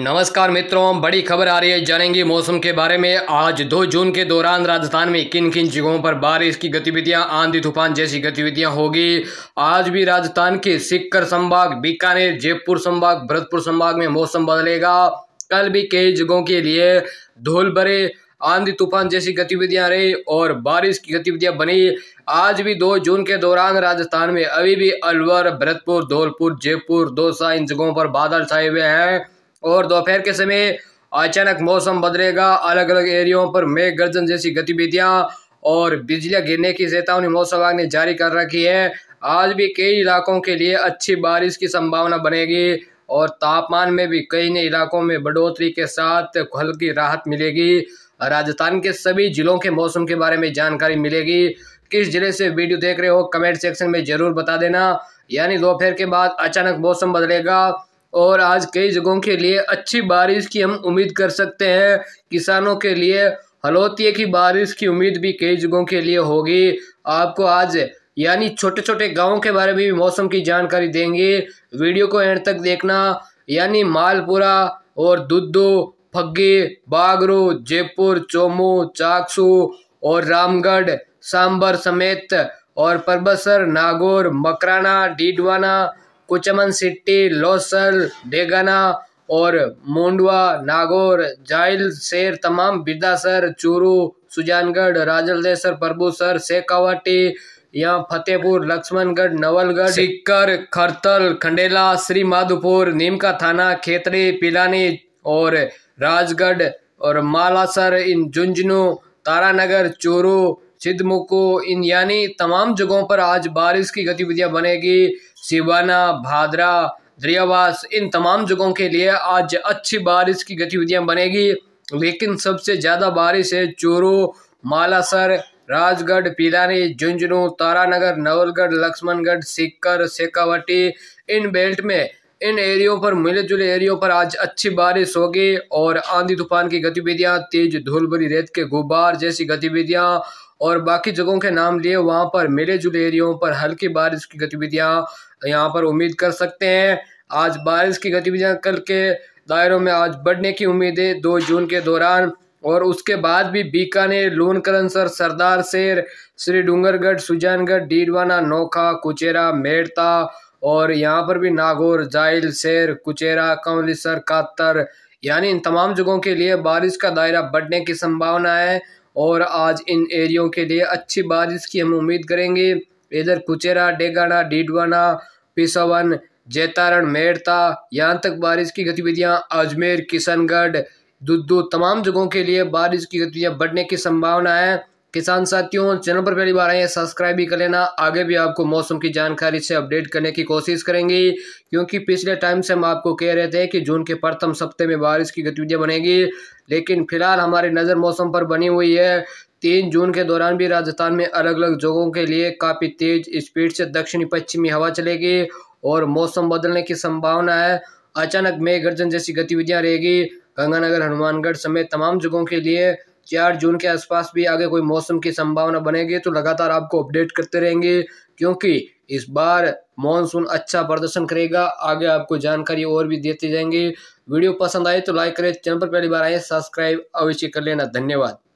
नमस्कार मित्रों बड़ी खबर आ रही है जानेंगे मौसम के बारे में आज 2 जून के दौरान राजस्थान में किन किन जगहों पर बारिश की गतिविधियां आंधी तूफान जैसी गतिविधियां होगी आज भी राजस्थान के सिक्कर संभाग बीकानेर जयपुर संभाग भरतपुर संभाग में मौसम बदलेगा कल भी कई जगहों के लिए धूल भरे आंधी तूफान जैसी गतिविधियां रही और बारिश की गतिविधियां बनी आज भी 2 जून के दौरान राजस्थान में अभी भी अलवर भरतपुर धौलपुर जयपुर दौसा इन जगहों पर बादल छाए हुए हैं और दोपहर के समय अचानक मौसम बदलेगा अलग अलग एरियों पर मेघ गर्जन जैसी गतिविधियां और बिजली गिरने की चेतावनी मौसम विभाग ने जारी कर रखी है आज भी कई इलाकों के लिए अच्छी बारिश की संभावना बनेगी और तापमान में भी कई नए इलाकों में बढ़ोतरी के साथ हल्की राहत मिलेगी राजस्थान के सभी जिलों के मौसम के बारे में जानकारी मिलेगी किस जिले से वीडियो देख रहे हो कमेंट सेक्शन में ज़रूर बता देना यानी दोपहर के बाद अचानक मौसम बदलेगा और आज कई जगहों के लिए अच्छी बारिश की हम उम्मीद कर सकते हैं किसानों के लिए हलोतिए की बारिश की उम्मीद भी कई जगहों के लिए होगी आपको आज यानी छोटे छोटे गाँव के बारे में भी मौसम की जानकारी देंगे वीडियो को एंड तक देखना यानी मालपुरा और दुद्दू फग्गे बागरू जयपुर चोमू चाकसू और रामगढ़ सांबर समेत और परबसर नागौर मकराना डीडवाना कुचमन सिट्टी लोसल डेगाना और मोंडवा नागौर जाइल शेर तमाम बिरदासर चूरू सुजानगढ़ राजलदेसर प्रभुसर शेखावाटी यहाँ फतेहपुर लक्ष्मणगढ़ नवलगढ़ सिक्कर खरतल खंडेला श्री माधोपुर नीमका थाना खेतरी पिलानी और राजगढ़ और मालासर इन झुंझुनू तारानगर चूरू सिद्धमुको इन यानी तमाम जगहों पर आज बारिश की गतिविधियां बनेगी सिवाना भादरा दरियावास इन तमाम जगहों के लिए आज अच्छी बारिश की गतिविधियां बनेगी लेकिन सबसे ज़्यादा बारिश है चूरू मालासर राजगढ़ पीलानी झुंझुनू तारानगर नवलगढ़ लक्ष्मणगढ़ सीकर शेखावटी इन बेल्ट में इन एरियो पर मिले जुले एरियो पर आज अच्छी बारिश होगी और आंधी तूफान की गतिविधियां तेज धूल भरी रेत के गुब्बार जैसी गतिविधियां और बाकी जगहों के नाम लिए वहाँ पर मिले जुले एरियों पर हल्की बारिश की गतिविधियाँ यहाँ पर उम्मीद कर सकते हैं आज बारिश की गतिविधियाँ कल के दायरों में आज बढ़ने की उम्मीद है दो जून के दौरान और उसके बाद भी बीकानेर लूनकरनसर सरदार शेर श्री डूंगरगढ़ सुजानगढ़ डीडवाना नोखा कुचेरा मेड़ता और यहाँ पर भी नागौर जाइल शेर कुचेरा कंवलीसर कातर यानी इन तमाम जगहों के लिए बारिश का दायरा बढ़ने की संभावना है और आज इन एरियो के लिए अच्छी बारिश की हम उम्मीद करेंगे इधर कुचेरा डेगाना डीडवाना पिसावन जैतारण मेड़ता यहाँ तक बारिश की गतिविधियाँ अजमेर किशनगढ़ दुद्दू तमाम जगहों के लिए बारिश की गतिविधियाँ बढ़ने की संभावना है किसान साथियों चैनल पर पहली बार आए हैं सब्सक्राइब भी कर लेना आगे भी आपको मौसम की जानकारी से अपडेट करने की कोशिश करेंगे क्योंकि पिछले टाइम से हम आपको कह रहे थे कि जून के प्रथम सप्ते में बारिश की गतिविधियां बनेगी लेकिन फिलहाल हमारी नज़र मौसम पर बनी हुई है तीन जून के दौरान भी राजस्थान में अलग अलग जगहों के लिए काफ़ी तेज़ स्पीड से दक्षिणी पश्चिमी हवा चलेगी और मौसम बदलने की संभावना है अचानक मेघ गर्जन जैसी गतिविधियाँ रहेगी गंगानगर हनुमानगढ़ समेत तमाम जगहों के लिए चार जून के आसपास भी आगे कोई मौसम की संभावना बनेगी तो लगातार आपको अपडेट करते रहेंगे क्योंकि इस बार मॉनसून अच्छा प्रदर्शन करेगा आगे आपको जानकारी और भी देते जाएंगे वीडियो पसंद आए तो लाइक करें चैनल पर पहली बार आए सब्सक्राइब अवश्य कर लेना धन्यवाद